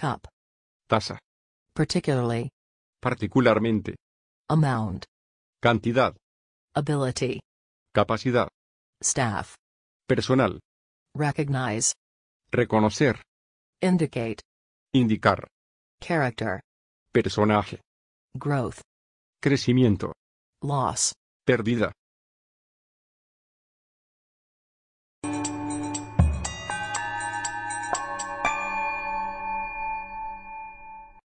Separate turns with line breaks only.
Cup. Taza. Particularly.
Particularmente. Amount. Cantidad.
Ability. Capacidad. Staff. Personal. Recognize.
Reconocer.
Indicate.
Indicar. Character. Personaje. Growth.
Crecimiento. Loss. Pérdida.